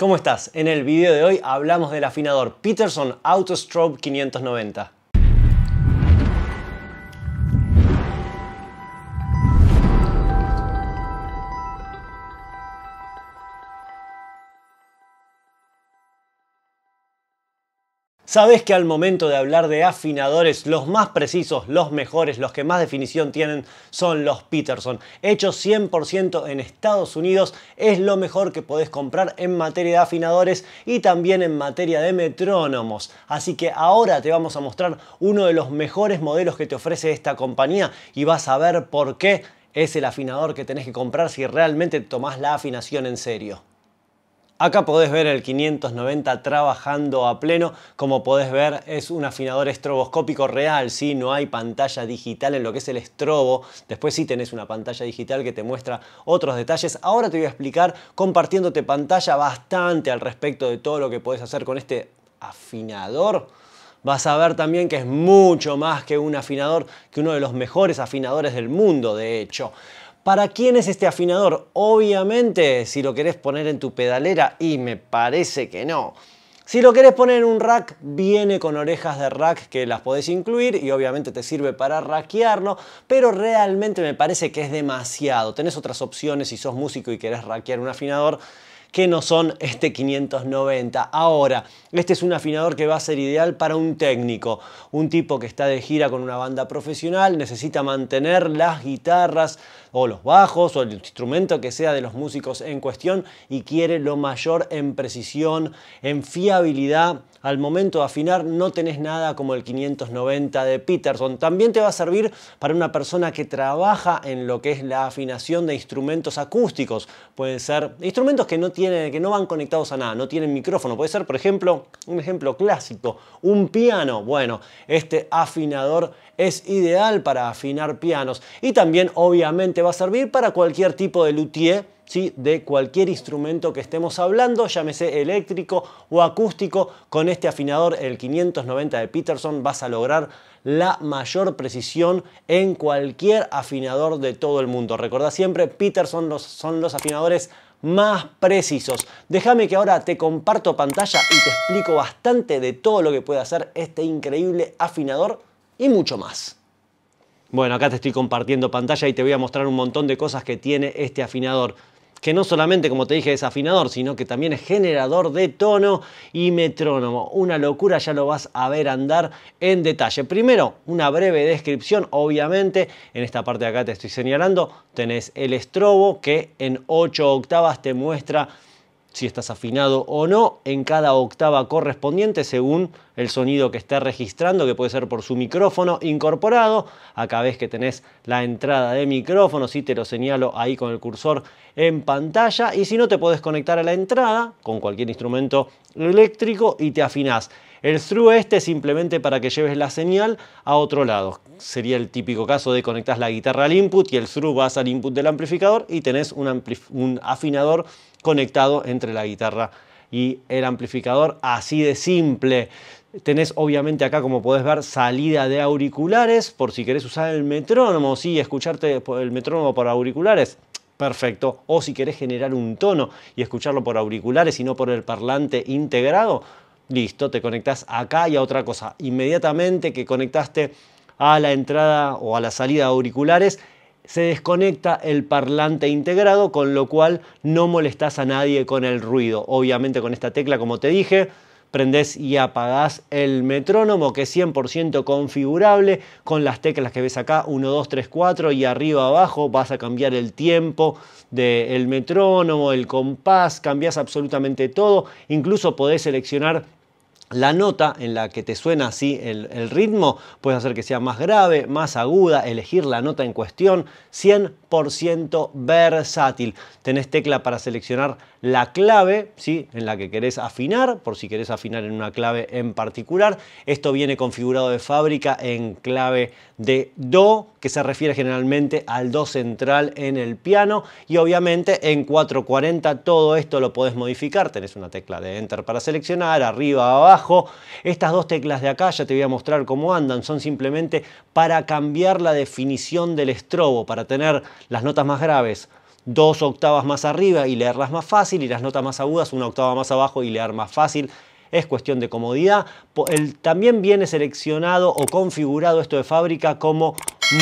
¿Cómo estás? En el video de hoy hablamos del afinador Peterson Auto 590. Sabes que al momento de hablar de afinadores, los más precisos, los mejores, los que más definición tienen son los Peterson. Hechos 100% en Estados Unidos, es lo mejor que podés comprar en materia de afinadores y también en materia de metrónomos. Así que ahora te vamos a mostrar uno de los mejores modelos que te ofrece esta compañía y vas a ver por qué es el afinador que tenés que comprar si realmente tomás la afinación en serio. Acá podés ver el 590 trabajando a pleno. Como podés ver, es un afinador estroboscópico real, ¿sí? No hay pantalla digital en lo que es el estrobo. Después sí tenés una pantalla digital que te muestra otros detalles. Ahora te voy a explicar compartiéndote pantalla bastante al respecto de todo lo que podés hacer con este afinador vas a ver también que es mucho más que un afinador, que uno de los mejores afinadores del mundo, de hecho. ¿Para quién es este afinador? Obviamente, si lo querés poner en tu pedalera, y me parece que no. Si lo querés poner en un rack, viene con orejas de rack que las podés incluir y obviamente te sirve para rackearlo, pero realmente me parece que es demasiado. Tenés otras opciones si sos músico y querés rackear un afinador que no son este 590. Ahora, este es un afinador que va a ser ideal para un técnico, un tipo que está de gira con una banda profesional, necesita mantener las guitarras o los bajos o el instrumento que sea de los músicos en cuestión y quiere lo mayor en precisión, en fiabilidad. Al momento de afinar no tenés nada como el 590 de Peterson. También te va a servir para una persona que trabaja en lo que es la afinación de instrumentos acústicos. Pueden ser instrumentos que no tienen que no van conectados a nada, no tienen micrófono. Puede ser, por ejemplo, un ejemplo clásico, un piano. Bueno, este afinador es ideal para afinar pianos y también obviamente va a servir para cualquier tipo de luthier ¿Sí? de cualquier instrumento que estemos hablando, llámese eléctrico o acústico, con este afinador, el 590 de Peterson, vas a lograr la mayor precisión en cualquier afinador de todo el mundo. Recordá siempre, Peterson son los afinadores más precisos. Déjame que ahora te comparto pantalla y te explico bastante de todo lo que puede hacer este increíble afinador y mucho más. Bueno, acá te estoy compartiendo pantalla y te voy a mostrar un montón de cosas que tiene este afinador que no solamente, como te dije, es afinador, sino que también es generador de tono y metrónomo. Una locura, ya lo vas a ver andar en detalle. Primero, una breve descripción, obviamente, en esta parte de acá te estoy señalando, tenés el estrobo que en 8 octavas te muestra si estás afinado o no en cada octava correspondiente según el sonido que está registrando, que puede ser por su micrófono incorporado. Acá ves que tenés la entrada de micrófono, si te lo señalo ahí con el cursor en pantalla. Y si no, te podés conectar a la entrada con cualquier instrumento eléctrico y te afinás. El through este simplemente para que lleves la señal a otro lado. Sería el típico caso de conectar la guitarra al input y el through vas al input del amplificador y tenés un afinador conectado entre la guitarra y el amplificador. Así de simple. Tenés obviamente acá, como podés ver, salida de auriculares por si querés usar el metrónomo, sí, escucharte el metrónomo por auriculares. Perfecto. O si querés generar un tono y escucharlo por auriculares y no por el parlante integrado, listo, te conectás acá y a otra cosa. Inmediatamente que conectaste a la entrada o a la salida de auriculares, se desconecta el parlante integrado, con lo cual no molestas a nadie con el ruido. Obviamente con esta tecla, como te dije, prendés y apagás el metrónomo que es 100% configurable con las teclas que ves acá 1, 2, 3, 4 y arriba abajo vas a cambiar el tiempo del metrónomo, el compás, cambias absolutamente todo, incluso podés seleccionar la nota en la que te suena así el, el, ritmo, puedes hacer que sea más grave, más aguda, elegir la nota en cuestión, 100% versátil. Tenés tecla para seleccionar la clave ¿sí? en la que querés afinar, por si querés afinar en una clave en particular. Esto viene configurado de fábrica en clave de Do, que se refiere generalmente al Do central en el piano. Y obviamente en 440 todo esto lo podés modificar. Tenés una tecla de Enter para seleccionar, arriba, abajo. Estas dos teclas de acá ya te voy a mostrar cómo andan. Son simplemente para cambiar la definición del estrobo, para tener las notas más graves dos octavas más arriba y leerlas más fácil y las notas más agudas una octava más abajo y leer más fácil. Es cuestión de comodidad. también viene seleccionado o configurado esto de fábrica como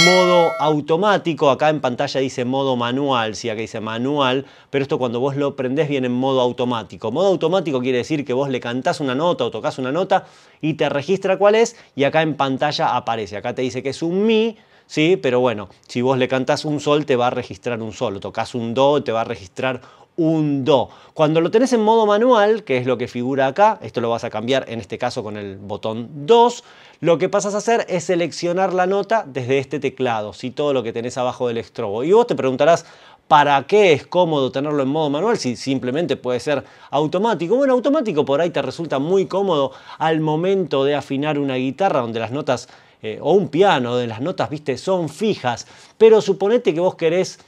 modo automático. Acá en pantalla dice modo manual, sí, acá dice manual, pero esto cuando vos lo prendés viene en modo automático. Modo automático quiere decir que vos le cantás una nota o tocas una nota y te registra cuál es y acá en pantalla aparece. Acá te dice que es un mi ¿sí? Pero bueno, si vos le cantás un sol, te va a registrar un sol, tocas un do, te va a registrar un do. Cuando lo tenés en modo manual, que es lo que figura acá, esto lo vas a cambiar en este caso con el botón 2, lo que pasas a hacer es seleccionar la nota desde este teclado, si todo lo que tenés abajo del estrobo. Y vos te preguntarás, ¿Para qué es cómodo tenerlo en modo manual si simplemente puede ser automático? Bueno, automático por ahí te resulta muy cómodo al momento de afinar una guitarra donde las notas eh, o un piano, de las notas, viste, son fijas, pero suponete que vos querés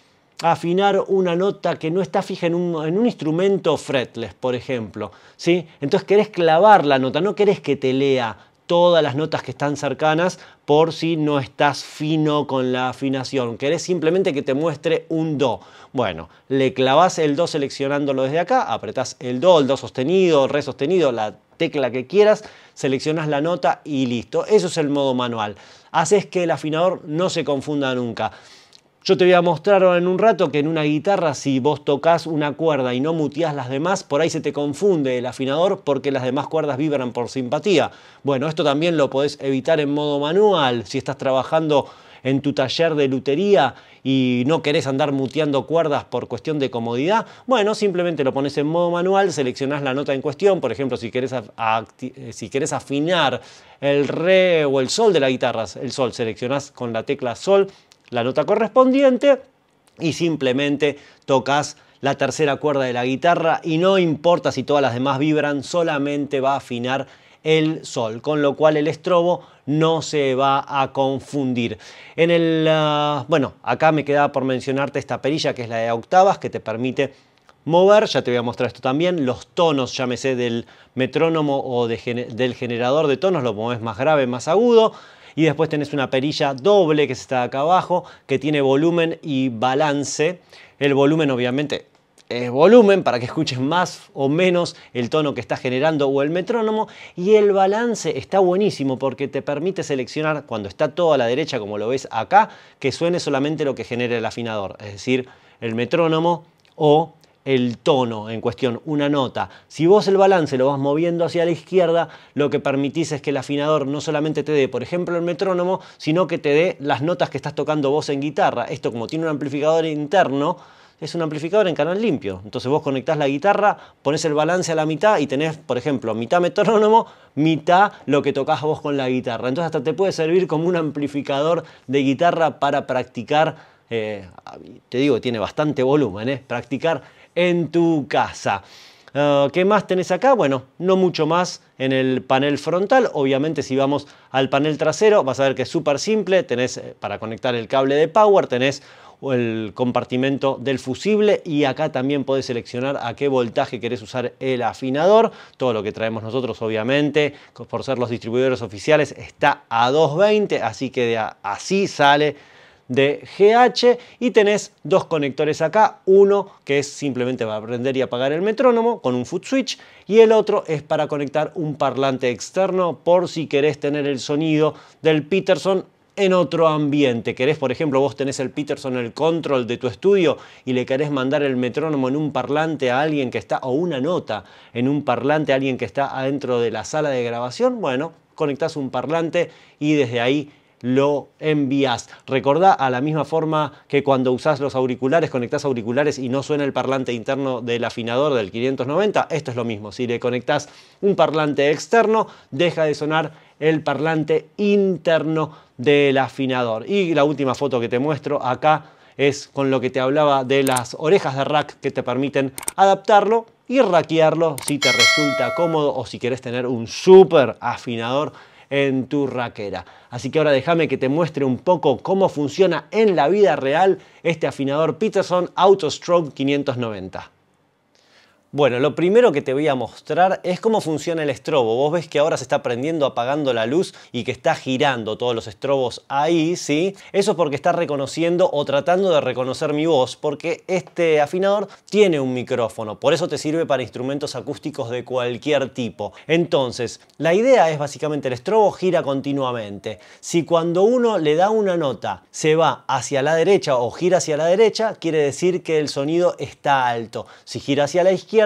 afinar una nota que no está fija en un, instrumento fretless, por ejemplo, ¿sí? Entonces querés clavar la nota, no querés que te lea todas las notas que están cercanas por si no estás fino con la afinación. Querés simplemente que te muestre un do. Bueno, le clavas el do seleccionándolo desde acá, apretás el do, el do sostenido, re sostenido, la tecla que quieras, seleccionas la nota y listo. Eso es el modo manual. Haces que el afinador no se confunda nunca. Yo te voy a mostrar en un rato que en una guitarra si vos tocas una cuerda y no muteás las demás, por ahí se te confunde el afinador porque las demás cuerdas vibran por simpatía. Bueno, esto también lo podés evitar en modo manual si estás trabajando en tu taller de lutería y no querés andar muteando cuerdas por cuestión de comodidad, bueno, simplemente lo pones en modo manual, seleccionás la nota en cuestión, por ejemplo, si querés, eh, si afinar el re o el sol de la guitarra, el sol, seleccionás con la tecla sol la nota correspondiente y simplemente tocas la tercera cuerda de la guitarra y no importa si todas las demás vibran, solamente va a afinar el Sol, con lo cual el estrobo no se va a confundir. En el, ah, bueno, acá me quedaba por mencionarte esta perilla que es la de octavas que te permite mover, ya te voy a mostrar esto también, los tonos, llámese del metrónomo o del generador de tonos, lo es más grave, más agudo, y después tenés una perilla doble que está acá abajo, que tiene volumen y balance. El volumen obviamente eh, volumen para que escuches más o menos el tono que está generando o el metrónomo y el balance está buenísimo porque te permite seleccionar cuando está todo a la derecha como lo ves acá que suene solamente lo que genere el afinador es decir el metrónomo o el tono en cuestión, una nota. Si vos el balance lo vas moviendo hacia la izquierda, lo que permitís es que el afinador no solamente te dé, por ejemplo, el metrónomo, sino que te dé las notas que estás tocando vos en guitarra. Esto como tiene un amplificador interno, es un amplificador en canal limpio. Entonces vos conectás la guitarra, pones el balance a la mitad y tenés, por ejemplo, mitad metrónomo, mitad lo que tocas vos con la guitarra. Entonces hasta te puede servir como un amplificador de guitarra para practicar, eh, te digo, tiene bastante volumen, ¿eh? practicar en tu casa. Ah, ¿Qué más tenés acá? Bueno, no mucho más en el panel frontal. Obviamente si vamos al panel trasero vas a ver que es súper simple. Tenés eh, para conectar el cable de power, tenés el compartimento del fusible y acá también podés seleccionar a qué voltaje querés usar el afinador. Todo lo que traemos nosotros obviamente, por ser los distribuidores oficiales, está a 220, así que de así sale de GH y tenés dos conectores acá, uno que es simplemente va a prender y apagar el metrónomo con un foot switch y el otro es para conectar un parlante externo por si querés tener el sonido del Peterson en otro ambiente. Querés, por ejemplo, vos tenés el Peterson, el control de tu estudio y le querés mandar el metrónomo en un parlante a alguien que está, o una nota en un parlante a alguien que está adentro de la sala de grabación, bueno, conectás un parlante y desde ahí lo envías. Recordá a la misma forma que cuando usás los auriculares, conectás auriculares y no suena el parlante interno del afinador del 590, esto es lo mismo. Si le conectas un parlante externo, deja de sonar el parlante interno del afinador. Y la última foto que te muestro acá es con lo que te hablaba de las orejas de rack que te permiten adaptarlo y raquearlo si te resulta cómodo o si quieres tener un súper afinador en tu raquera. Así que ahora déjame que te muestre un poco cómo funciona en la vida real este afinador Peterson Auto 590. Bueno, lo primero que te voy a mostrar es cómo funciona el estrobo. Vos ves que ahora se está prendiendo, apagando la luz y que está girando todos los estrobos ahí, ¿sí? Eso es porque está reconociendo o tratando de reconocer mi voz, porque este afinador tiene un micrófono. Por eso te sirve para instrumentos acústicos de cualquier tipo. Entonces, la idea es básicamente el estrobo gira continuamente. Si cuando uno le da una nota se va hacia la derecha o gira hacia la derecha, quiere decir que el sonido está alto. Si gira hacia la izquierda,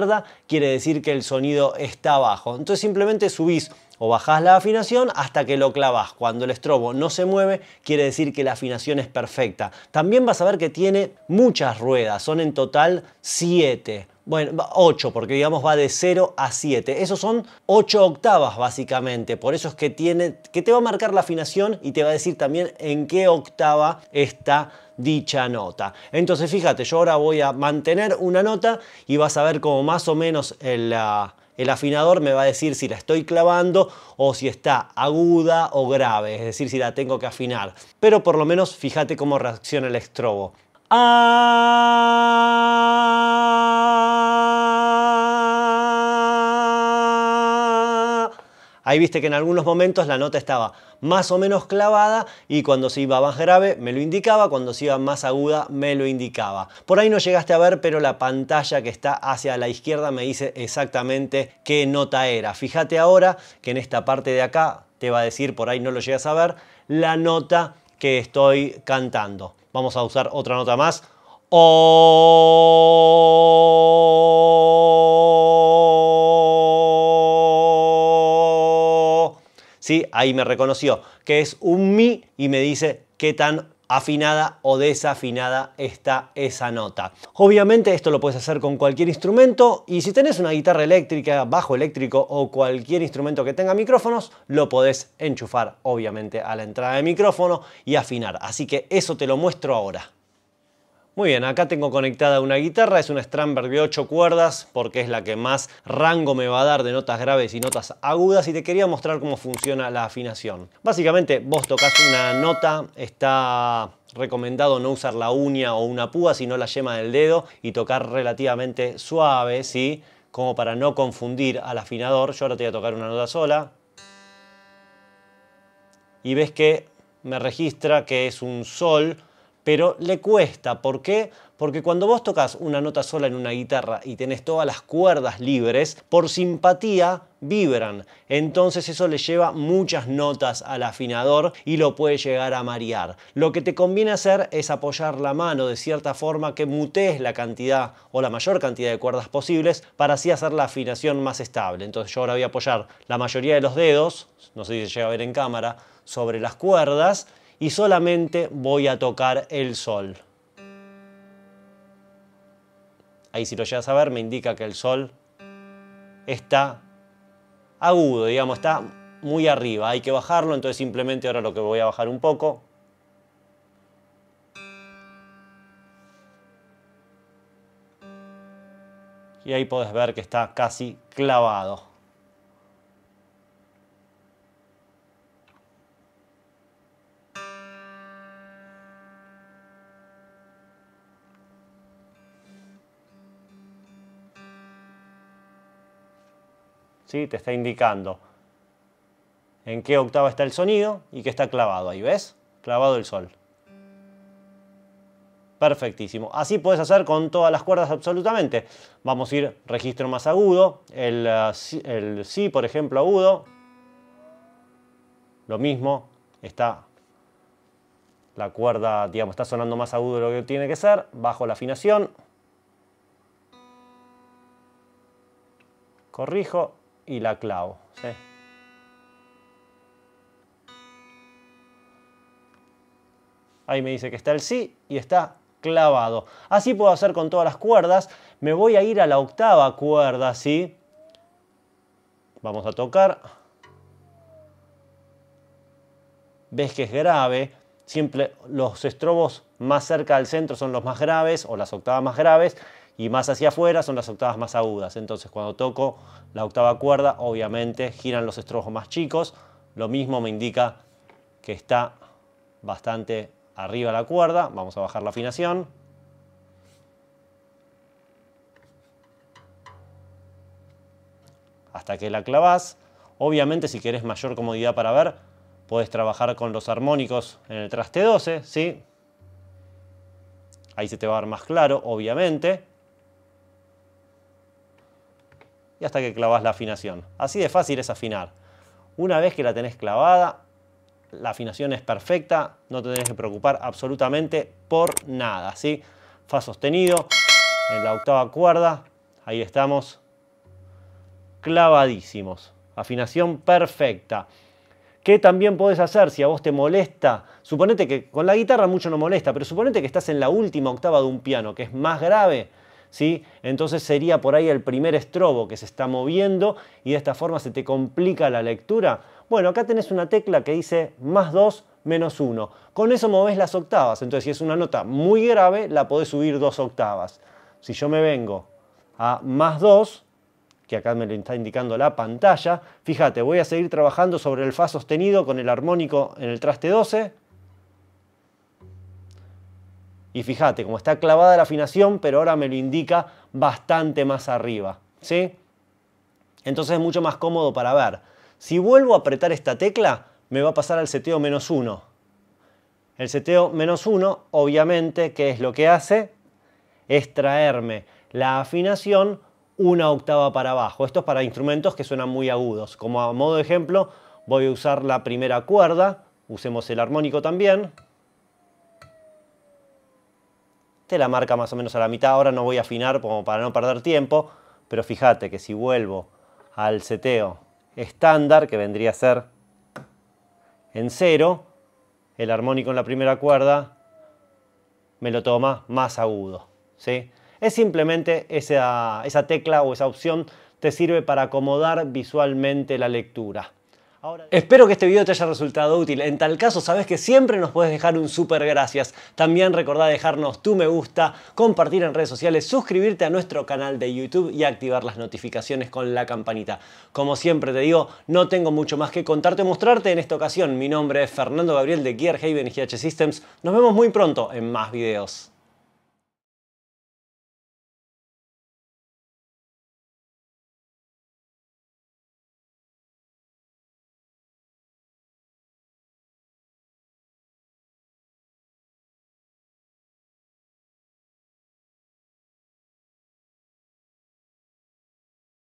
quiere decir que el sonido está bajo. Entonces simplemente subís o bajás la afinación hasta que lo clavas. Cuando el estrobo no se mueve, quiere decir que la afinación es perfecta. También vas a ver que tiene muchas ruedas, son en total 7. Bueno, 8, porque digamos va de 0 a 7. Esos son 8 octavas básicamente. Por eso es que, tiene, que te va a marcar la afinación y te va a decir también en qué octava está dicha nota. Entonces fíjate, yo ahora voy a mantener una nota y vas a ver cómo más o menos el, ah, afinador me va a decir si la estoy clavando o si está aguda o grave, es decir, si la tengo que afinar. Pero por lo menos fíjate cómo reacciona el estrobo. ¡Ah! Ahí viste que en algunos momentos la nota estaba más o menos clavada y cuando se iba más grave me lo indicaba, cuando se iba más aguda me lo indicaba. Por ahí no llegaste a ver, pero la pantalla que está hacia la izquierda me dice exactamente qué nota era. Fíjate ahora que en esta parte de acá te va a decir, por ahí no lo llegas a ver, la nota que estoy cantando. Vamos a usar otra nota más. ¿sí? Ahí me reconoció que es un mi y me dice qué tan afinada o desafinada está esa nota. Obviamente esto lo puedes hacer con cualquier instrumento y si tenés una guitarra eléctrica, bajo eléctrico o cualquier instrumento que tenga micrófonos, lo podés enchufar obviamente a la entrada de micrófono y afinar. Así que eso te lo muestro ahora. Muy bien, acá tengo conectada una guitarra, es una Strandberg de 8 cuerdas porque es la que más rango me va a dar de notas graves y notas agudas y te quería mostrar cómo funciona la afinación. Básicamente vos tocas una nota, está recomendado no usar la uña o una púa sino la yema del dedo y tocar relativamente suave, ¿sí? Como para no confundir al afinador. Yo ahora te voy a tocar una nota sola. Y ves que me registra que es un sol pero le cuesta. ¿Por qué? Porque cuando vos tocas una nota sola en una guitarra y tenés todas las cuerdas libres, por simpatía vibran. Entonces eso le lleva muchas notas al afinador y lo puede llegar a marear. Lo que te conviene hacer es apoyar la mano de cierta forma que mutees la cantidad o la mayor cantidad de cuerdas posibles para así hacer la afinación más estable. Entonces yo ahora voy a apoyar la mayoría de los dedos, no sé si se llega a ver en cámara, sobre las cuerdas y solamente voy a tocar el sol. Ahí si lo llegas a ver me indica que el sol está agudo, digamos, está muy arriba. Hay que bajarlo, entonces simplemente ahora lo que voy a bajar un poco. Y ahí podés ver que está casi clavado. Te está indicando en qué octava está el sonido y que está clavado ahí, ¿ves? Clavado el sol. Perfectísimo. Así puedes hacer con todas las cuerdas absolutamente. Vamos a ir registro más agudo, el, ah, el si por ejemplo agudo. Lo mismo, está la cuerda, digamos, está sonando más agudo de lo que tiene que ser, bajo la afinación. Corrijo, y la clavo. Ahí me dice que está el sí y está clavado. Así puedo hacer con todas las cuerdas. Me voy a ir a la octava cuerda, ¿sí? Vamos a tocar. Ves que es grave. Siempre los estrobos más cerca del centro son los más graves o las octavas más graves y más hacia afuera son las octavas más agudas. Entonces cuando toco la octava cuerda, obviamente giran los estrojos más chicos. Lo mismo me indica que está bastante arriba la cuerda. Vamos a bajar la afinación. Hasta que la clavas. Obviamente si querés mayor comodidad para ver, puedes trabajar con los armónicos en el traste 12, ¿sí? Ahí se te va a ver más claro, obviamente. hasta que clavas la afinación. Así de fácil es afinar. Una vez que la tenés clavada, la afinación es perfecta, no te tenés que preocupar absolutamente por nada. ¿sí? Fa sostenido, en la octava cuerda, ahí estamos clavadísimos. Afinación perfecta. ¿Qué también podés hacer si a vos te molesta? Suponete que con la guitarra mucho no molesta, pero suponete que estás en la última octava de un piano, que es más grave entonces sería por ahí el primer estrobo que se está moviendo y de esta forma se te complica la lectura. Bueno, acá tenés una tecla que dice más 2 menos 1. Con eso movés las octavas. Entonces, si es una nota muy grave, la podés subir dos octavas. Si yo me vengo a más 2, que acá me lo está indicando la pantalla, fíjate, voy a seguir trabajando sobre el fa sostenido con el armónico en el traste 12 y fíjate, como está clavada la afinación, pero ahora me lo indica bastante más arriba. ¿Sí? Entonces es mucho más cómodo para ver. Si vuelvo a apretar esta tecla, me va a pasar al seteo menos 1. El seteo menos 1, obviamente, ¿qué es lo que hace? Es traerme la afinación una octava para abajo. Esto es para instrumentos que suenan muy agudos. Como a modo de ejemplo, voy a usar la primera cuerda, usemos el armónico también te la marca más o menos a la mitad. Ahora no voy a afinar como para no perder tiempo, pero fíjate que si vuelvo al seteo estándar, que vendría a ser en cero, el armónico en la primera cuerda me lo toma más agudo. Es simplemente esa, esa tecla o esa opción te sirve para acomodar visualmente la lectura. Espero que este video te haya resultado útil. En tal caso, sabes que siempre nos puedes dejar un super gracias. También recordá dejarnos tu me gusta, compartir en redes sociales, suscribirte a nuestro canal de YouTube y activar las notificaciones con la campanita. Como siempre te digo, no tengo mucho más que contarte o mostrarte en esta ocasión. Mi nombre es Fernando Gabriel de Gearhaven GH Systems. Nos vemos muy pronto en más videos.